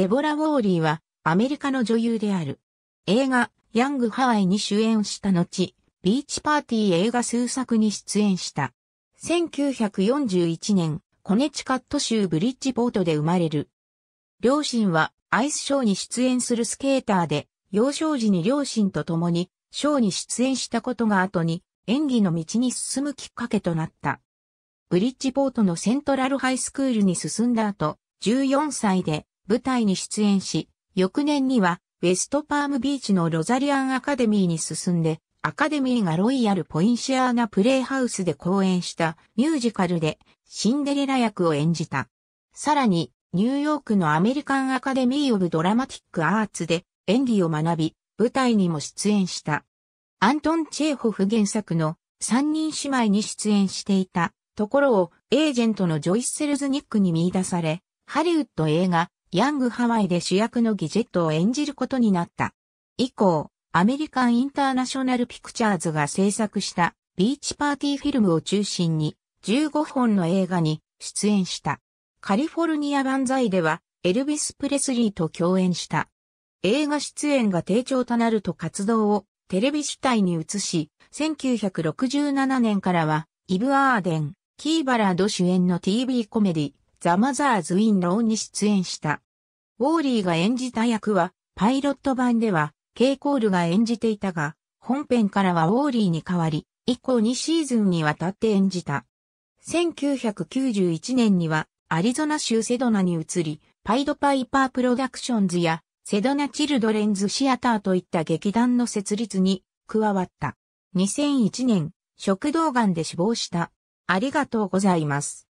デボラ・ウォーリーはアメリカの女優である。映画、ヤング・ハワイに主演した後、ビーチパーティー映画数作に出演した。1941年、コネチカット州ブリッジポートで生まれる。両親はアイスショーに出演するスケーターで、幼少時に両親と共にショーに出演したことが後に演技の道に進むきっかけとなった。ブリッジポートのセントラルハイスクールに進んだ後、14歳で舞台に出演し、翌年には、ウェストパームビーチのロザリアンアカデミーに進んで、アカデミーがロイヤルポインシアーナプレイハウスで公演したミュージカルでシンデレラ役を演じた。さらに、ニューヨークのアメリカンアカデミー・オブ・ドラマティック・アーツで演技を学び、舞台にも出演した。アントン・チェーホフ原作の三人姉妹に出演していたところをエージェントのジョイス・セルズニックに見出され、ハリウッド映画ヤングハワイで主役のギジェットを演じることになった。以降、アメリカンインターナショナルピクチャーズが制作したビーチパーティーフィルムを中心に15本の映画に出演した。カリフォルニア万歳ではエルビス・プレスリーと共演した。映画出演が低調となると活動をテレビ主体に移し、1967年からはイブ・アーデン、キーバラード主演の TV コメディ、ザ・マザーズ・イン・ローに出演した。ウォーリーが演じた役は、パイロット版では、ケイ・コールが演じていたが、本編からはウォーリーに代わり、以降2シーズンにわたって演じた。1991年には、アリゾナ州セドナに移り、パイドパイパープロダクションズや、セドナチルドレンズシアターといった劇団の設立に加わった。2001年、食道癌で死亡した。ありがとうございます。